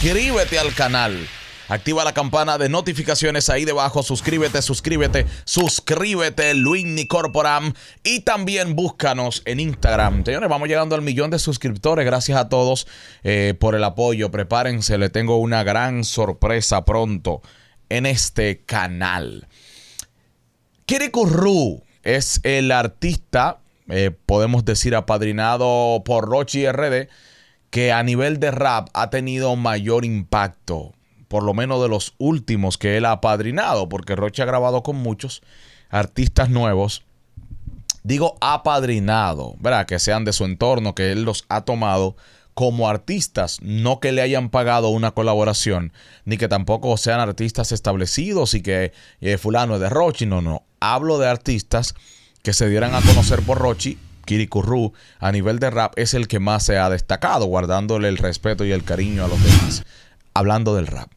suscríbete al canal. Activa la campana de notificaciones ahí debajo. Suscríbete, suscríbete, suscríbete, Luigni Corporam. Y también búscanos en Instagram. Señores, vamos llegando al millón de suscriptores. Gracias a todos eh, por el apoyo. Prepárense, le tengo una gran sorpresa pronto en este canal. Ru es el artista, eh, podemos decir, apadrinado por Rochi RD que a nivel de rap ha tenido mayor impacto, por lo menos de los últimos que él ha apadrinado, porque Rochi ha grabado con muchos artistas nuevos. Digo apadrinado, ¿verdad? Que sean de su entorno, que él los ha tomado como artistas, no que le hayan pagado una colaboración, ni que tampoco sean artistas establecidos y que eh, fulano es de Rochi, no, no. Hablo de artistas que se dieran a conocer por Rochi Kiri a nivel de rap es el que más se ha destacado, guardándole el respeto y el cariño a los demás. Hablando del rap.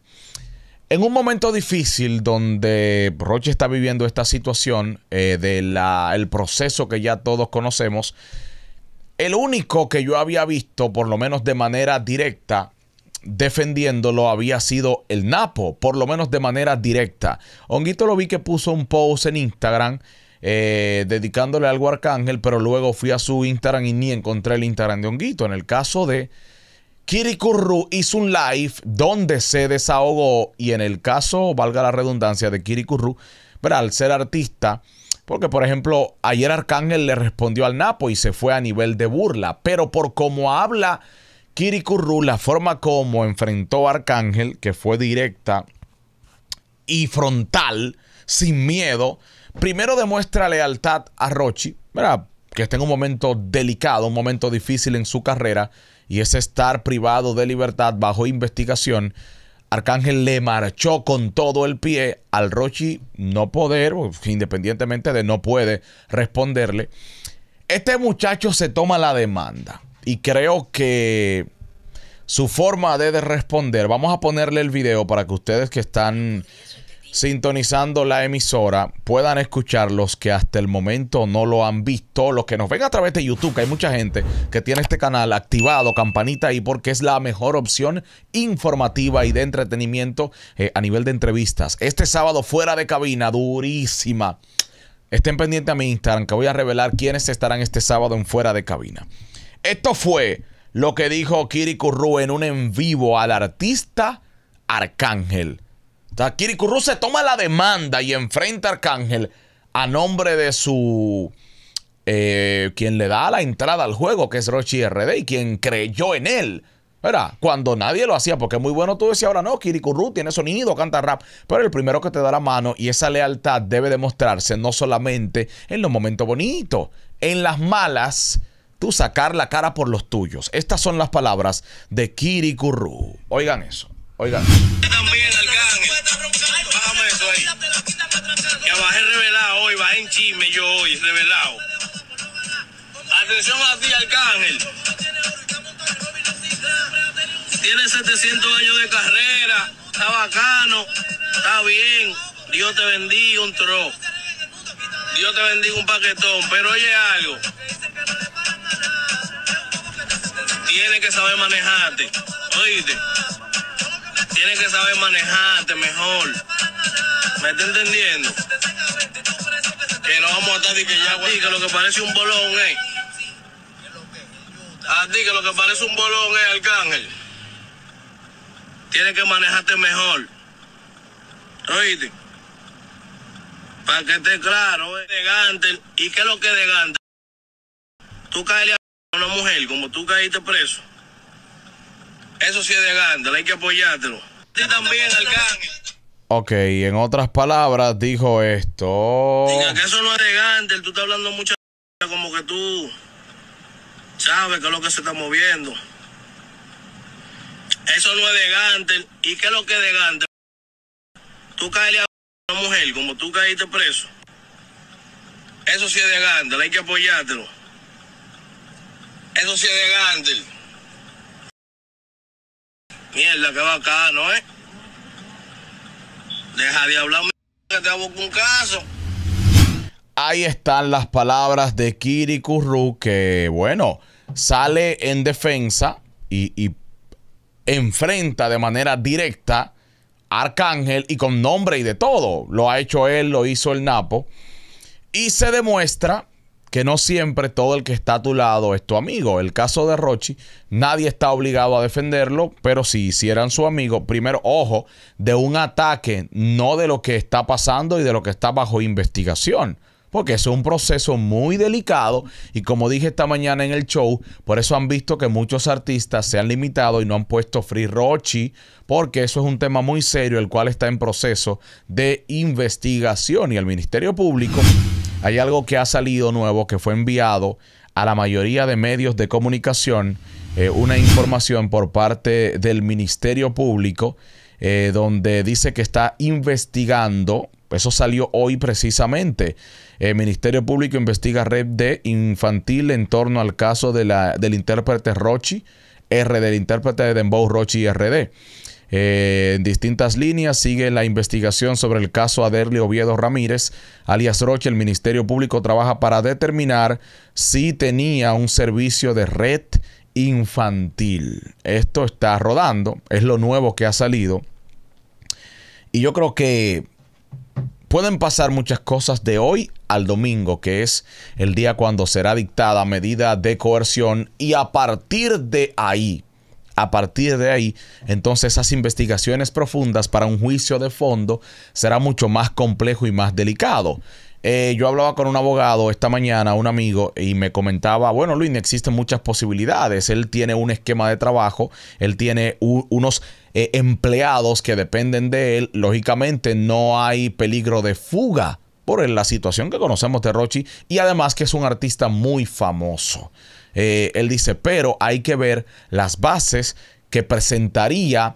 En un momento difícil donde Roche está viviendo esta situación eh, del proceso que ya todos conocemos, el único que yo había visto, por lo menos de manera directa, defendiéndolo había sido el Napo, por lo menos de manera directa. Honguito lo vi que puso un post en Instagram eh, dedicándole algo a Arcángel, pero luego fui a su Instagram y ni encontré el Instagram de Honguito. En el caso de Kirikuru hizo un live donde se desahogó y en el caso, valga la redundancia, de Kirikuru, pero al ser artista, porque por ejemplo, ayer Arcángel le respondió al Napo y se fue a nivel de burla, pero por cómo habla Kirikuru, la forma como enfrentó a Arcángel, que fue directa y frontal, sin miedo, Primero demuestra lealtad a Rochi, que está en un momento delicado, un momento difícil en su carrera, y es estar privado de libertad bajo investigación. Arcángel le marchó con todo el pie al Rochi no poder, independientemente de no puede responderle. Este muchacho se toma la demanda y creo que su forma de responder, vamos a ponerle el video para que ustedes que están sintonizando la emisora puedan escuchar los que hasta el momento no lo han visto, los que nos ven a través de YouTube, que hay mucha gente que tiene este canal activado, campanita ahí, porque es la mejor opción informativa y de entretenimiento eh, a nivel de entrevistas. Este sábado fuera de cabina, durísima. Estén pendientes a mi Instagram, que voy a revelar quiénes estarán este sábado en fuera de cabina. Esto fue lo que dijo Kiri Currú en un en vivo al artista Arcángel. Takiri se toma la demanda y enfrenta a Arcángel a nombre de su... Eh, quien le da la entrada al juego, que es Rochi RD, y quien creyó en él. Era cuando nadie lo hacía, porque es muy bueno tú decías ahora no, Kirikuru tiene sonido, canta rap, pero el primero que te da la mano y esa lealtad debe demostrarse no solamente en los momentos bonitos, en las malas, tú sacar la cara por los tuyos. Estas son las palabras de Kirikuru. Oigan eso, oigan. Que bajé revelado hoy, bajé en chisme yo hoy, revelado. Atención a ti, Arcángel. Tiene 700 años de carrera, está bacano, está bien. Dios te bendiga un tro. Dios te bendiga un paquetón, pero oye algo. tiene que saber manejarte, oíste. Tienes que saber manejarte mejor. ¿Me está entendiendo? Que no vamos a estar que ya, a ti que lo que parece un bolón Eh. A ti que lo que parece un bolón es, ¿eh, Arcángel. Tienes que manejarte mejor. ¿Oíste? Para que esté claro, eh. ¿Y qué es lo que de Gantel? Tú caes a una mujer como tú caíste preso. Eso sí es de Gantel, hay que apoyártelo. también, Arcángel. Ok, en otras palabras dijo esto. que eso no es de elegante, tú estás hablando mucha como que tú sabes que es lo que se está moviendo. Eso no es de Gantel. ¿Y qué es lo que es de Gantel? Tú caes a una mujer como tú caíste preso. Eso sí es de Gantel, hay que apoyártelo. Eso sí es de Gantel. Mierda, qué bacano, ¿eh? Deja de hablar, que te hago un caso. Ahí están las palabras de Kiri Kurru, que bueno, sale en defensa y, y enfrenta de manera directa a Arcángel y con nombre y de todo. Lo ha hecho él, lo hizo el Napo. Y se demuestra que no siempre todo el que está a tu lado es tu amigo. El caso de Rochi, nadie está obligado a defenderlo, pero si hicieran su amigo, primero, ojo, de un ataque, no de lo que está pasando y de lo que está bajo investigación. Porque es un proceso muy delicado y como dije esta mañana en el show, por eso han visto que muchos artistas se han limitado y no han puesto Free Rochi, porque eso es un tema muy serio el cual está en proceso de investigación y el Ministerio Público hay algo que ha salido nuevo que fue enviado a la mayoría de medios de comunicación, eh, una información por parte del Ministerio Público, eh, donde dice que está investigando, eso salió hoy precisamente, el Ministerio Público investiga red de infantil en torno al caso de la, del intérprete Rochi, R del intérprete de Dembow Rochi RD. Eh, en distintas líneas sigue la investigación sobre el caso Aderle Oviedo Ramírez, alias Roche. El Ministerio Público trabaja para determinar si tenía un servicio de red infantil. Esto está rodando, es lo nuevo que ha salido. Y yo creo que pueden pasar muchas cosas de hoy al domingo, que es el día cuando será dictada medida de coerción. Y a partir de ahí, a partir de ahí, entonces esas investigaciones profundas para un juicio de fondo será mucho más complejo y más delicado. Eh, yo hablaba con un abogado esta mañana, un amigo, y me comentaba, bueno, Luis, existen muchas posibilidades. Él tiene un esquema de trabajo, él tiene unos eh, empleados que dependen de él. Lógicamente no hay peligro de fuga por la situación que conocemos de Rochi y además que es un artista muy famoso. Eh, él dice, pero hay que ver las bases que presentaría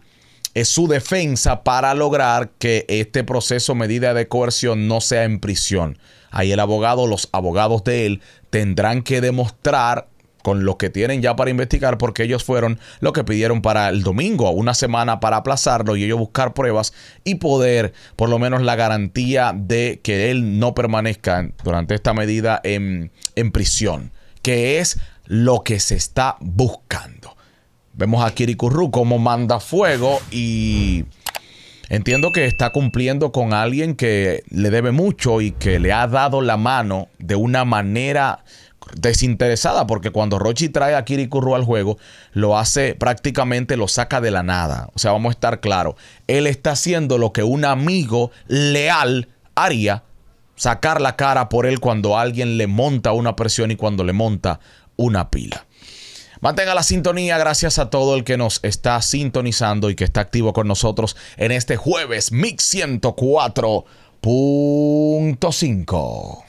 eh, su defensa para lograr que este proceso medida de coerción no sea en prisión. Ahí el abogado, los abogados de él tendrán que demostrar con lo que tienen ya para investigar, porque ellos fueron lo que pidieron para el domingo, una semana para aplazarlo y ellos buscar pruebas y poder, por lo menos, la garantía de que él no permanezca durante esta medida en, en prisión, que es lo que se está buscando. Vemos a Kirikurru como manda fuego y entiendo que está cumpliendo con alguien que le debe mucho y que le ha dado la mano de una manera desinteresada, porque cuando Rochi trae a Kirikurru al juego, lo hace prácticamente, lo saca de la nada. O sea, vamos a estar claros. Él está haciendo lo que un amigo leal haría, sacar la cara por él cuando alguien le monta una presión y cuando le monta una pila. Mantenga la sintonía, gracias a todo el que nos está sintonizando y que está activo con nosotros en este jueves, Mix 104.5.